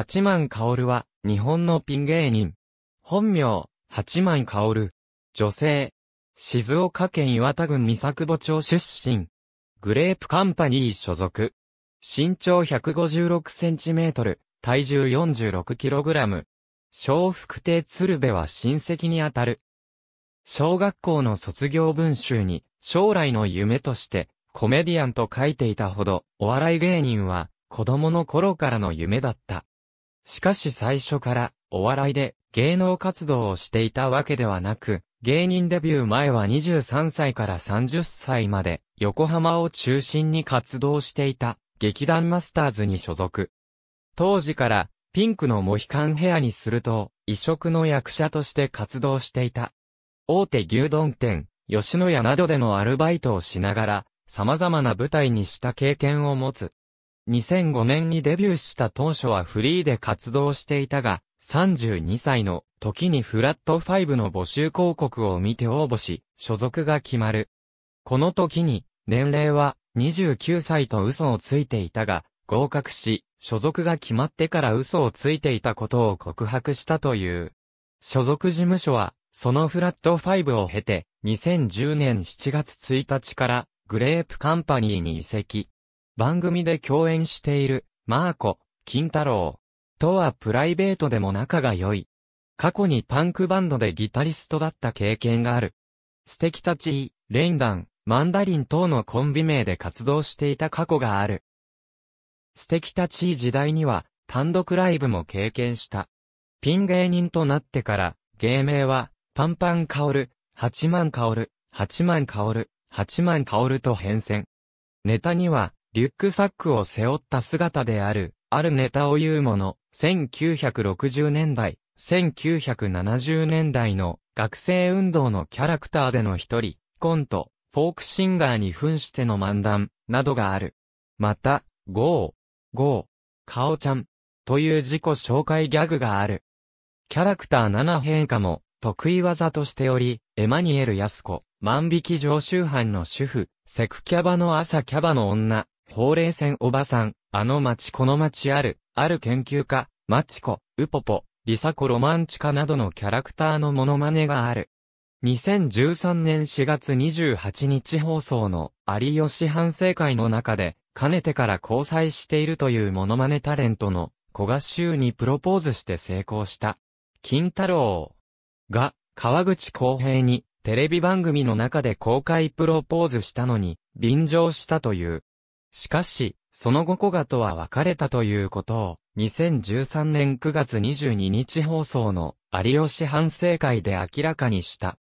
八幡薫は、日本のピン芸人。本名、八幡薫。女性。静岡県岩田郡三作母町出身。グレープカンパニー所属。身長1 5 6センチメートル、体重 46kg。小福亭鶴瓶は親戚にあたる。小学校の卒業文集に、将来の夢として、コメディアンと書いていたほど、お笑い芸人は、子供の頃からの夢だった。しかし最初からお笑いで芸能活動をしていたわけではなく、芸人デビュー前は23歳から30歳まで横浜を中心に活動していた劇団マスターズに所属。当時からピンクのモヒカンヘアにすると異色の役者として活動していた。大手牛丼店、吉野家などでのアルバイトをしながら様々な舞台にした経験を持つ2005年にデビューした当初はフリーで活動していたが、32歳の時にフラット5の募集広告を見て応募し、所属が決まる。この時に、年齢は29歳と嘘をついていたが、合格し、所属が決まってから嘘をついていたことを告白したという。所属事務所は、そのフラット5を経て、2010年7月1日から、グレープカンパニーに移籍。番組で共演している、マーコ、金太郎とはプライベートでも仲が良い。過去にパンクバンドでギタリストだった経験がある。ステキち、ー、レインダン、マンダリン等のコンビ名で活動していた過去がある。ステキち時代には、単独ライブも経験した。ピン芸人となってから、芸名は、パンパンカオル、八万カオル、八万カオル、八万カオルと変遷。ネタには、リュックサックを背負った姿である、あるネタを言うもの、1960年代、1970年代の学生運動のキャラクターでの一人、コント、フォークシンガーに扮しての漫談、などがある。また、ゴー、ゴー、カオちゃん、という自己紹介ギャグがある。キャラクター7変化も、得意技としており、エマニエル・ヤスコ、万引き常習犯の主婦、セクキャバの朝キャバの女、ほうれい線おばさん、あの町この町ある、ある研究家、マチコ、ウポポ、リサコロマンチカなどのキャラクターのモノマネがある。2013年4月28日放送の有吉反省会の中で、かねてから交際しているというモノマネタレントの小賀修にプロポーズして成功した。金太郎が川口公平にテレビ番組の中で公開プロポーズしたのに便乗したというしかし、その後古賀とは別れたということを、2013年9月22日放送の有吉反省会で明らかにした。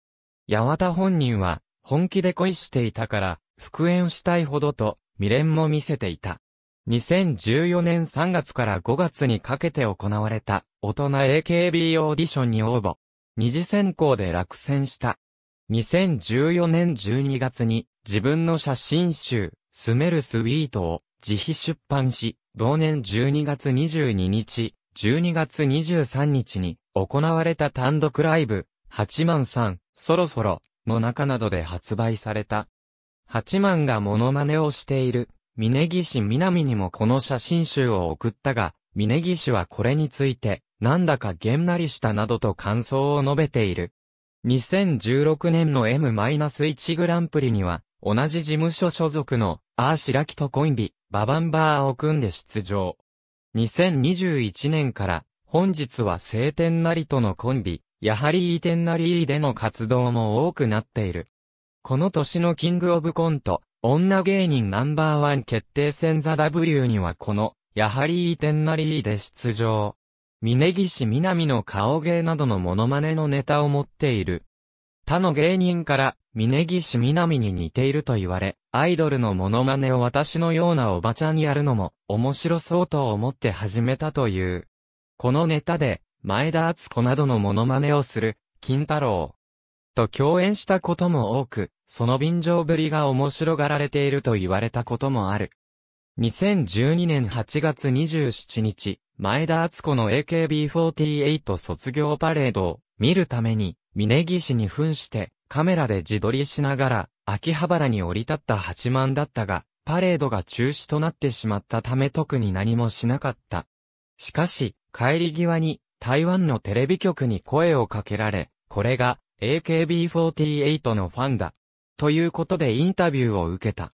八幡本人は、本気で恋していたから、復縁したいほどと、未練も見せていた。2014年3月から5月にかけて行われた、大人 AKB オーディションに応募。二次選考で落選した。2014年12月に、自分の写真集、スメルスウィートを自費出版し、同年12月22日、12月23日に行われた単独ライブ、8万3、そろそろ、の中などで発売された。8万がモノマネをしている、峯岸みなみにもこの写真集を送ったが、峯岸はこれについて、なんだかげんなりしたなどと感想を述べている。2016年の M-1 グランプリには、同じ事務所所属のアーシラキとコンビ、ババンバーを組んで出場。2021年から本日は晴天なりとのコンビ、やはりいい天なりでの活動も多くなっている。この年のキングオブコント、女芸人ナンバーワン決定戦ザ W にはこの、やはりいい天なりで出場。峯岸みなみの顔芸などのモノマネのネタを持っている。他の芸人から峯岸みなみに似ていると言われ、アイドルのモノマネを私のようなおばちゃんにやるのも面白そうと思って始めたという。このネタで、前田敦子などのモノマネをする、金太郎。と共演したことも多く、その便乗ぶりが面白がられていると言われたこともある。2012年8月27日、前田敦子の AKB48 卒業パレードを見るために、峯岸に扮して、カメラで自撮りしながら、秋葉原に降り立った八万だったが、パレードが中止となってしまったため特に何もしなかった。しかし、帰り際に、台湾のテレビ局に声をかけられ、これが AKB48 のファンだ。ということでインタビューを受けた。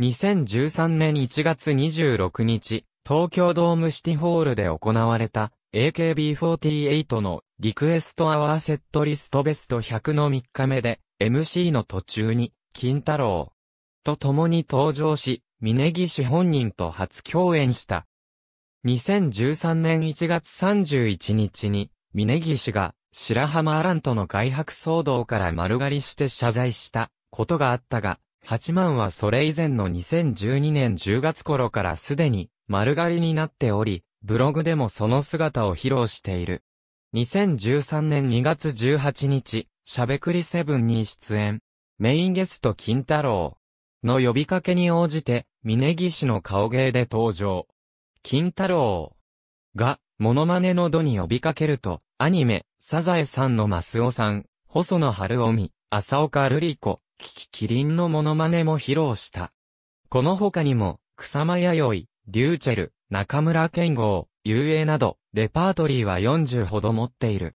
2013年1月26日、東京ドームシティホールで行われた AKB48 のリクエストアワーセットリストベスト100の3日目で MC の途中に金太郎と共に登場し、峯岸本人と初共演した。2013年1月31日に峯岸が白浜アランとの外泊騒動から丸刈りして謝罪したことがあったが、8万はそれ以前の2012年10月頃からすでに丸刈りになっており、ブログでもその姿を披露している。2013年2月18日、しゃべくりセブンに出演。メインゲスト金太郎の呼びかけに応じて、峯岸の顔芸で登場。金太郎が、モノマネの度に呼びかけると、アニメ、サザエさんのマスオさん、細野晴臣、浅岡瑠璃子、キキキリンのモノマネも披露した。この他にも、草間弥生、リューチェル、中村健吾、遊泳など、レパートリーは40ほど持っている。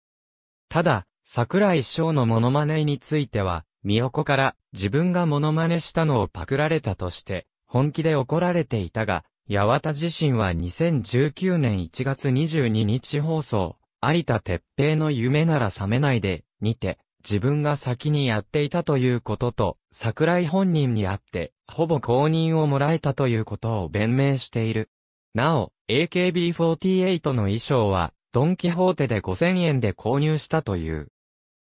ただ、桜井翔のモノマネについては、美横から自分がモノマネしたのをパクられたとして、本気で怒られていたが、八幡自身は2019年1月22日放送、有田哲平の夢なら覚めないで、にて、自分が先にやっていたということと、桜井本人に会って、ほぼ公認をもらえたということを弁明している。なお、AKB48 の衣装は、ドンキホーテで5000円で購入したという。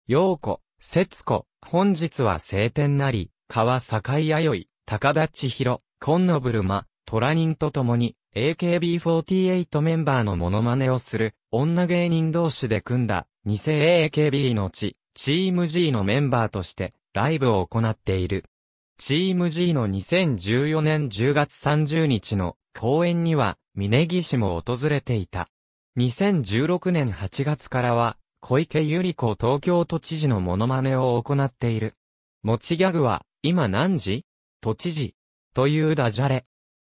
陽子、節子、本日は晴天なり、川坂井弥生、高田千尋、コンノブルマ、虎人と共に、AKB48 メンバーのモノマネをする、女芸人同士で組んだ、偽 AKB の地、チーム G のメンバーとしてライブを行っている。チーム G の2014年10月30日の公演には峯岸も訪れていた。2016年8月からは小池百合子東京都知事のモノマネを行っている。持ちギャグは今何時都知事というダジャレ。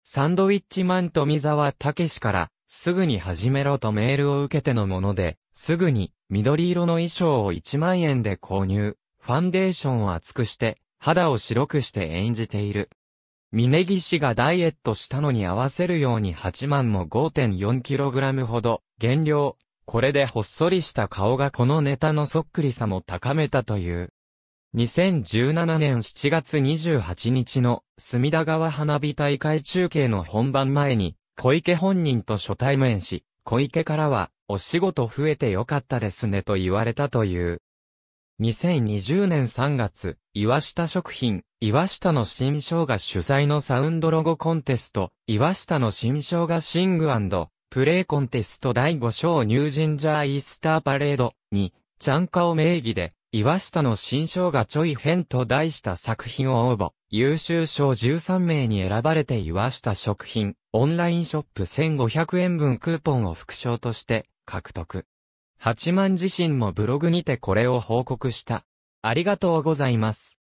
サンドウィッチマン富澤たけからすぐに始めろとメールを受けてのもので、すぐに、緑色の衣装を1万円で購入、ファンデーションを厚くして、肌を白くして演じている。峯岸がダイエットしたのに合わせるように8万も 5.4kg ほど、減量。これでほっそりした顔がこのネタのそっくりさも高めたという。2017年7月28日の隅田川花火大会中継の本番前に小池本人と初対面し、小池からはお仕事増えてよかったですねと言われたという。2020年3月、岩下食品、岩下の新生姜主催のサウンドロゴコンテスト、岩下の新生姜シングプレイコンテスト第5章ニュージンジャーイースターパレードに、ちゃんかを名義で、岩下の新生姜ちょい編と題した作品を応募、優秀賞13名に選ばれて岩下食品、オンラインショップ1500円分クーポンを副賞として、獲得。八幡自身もブログにてこれを報告した。ありがとうございます。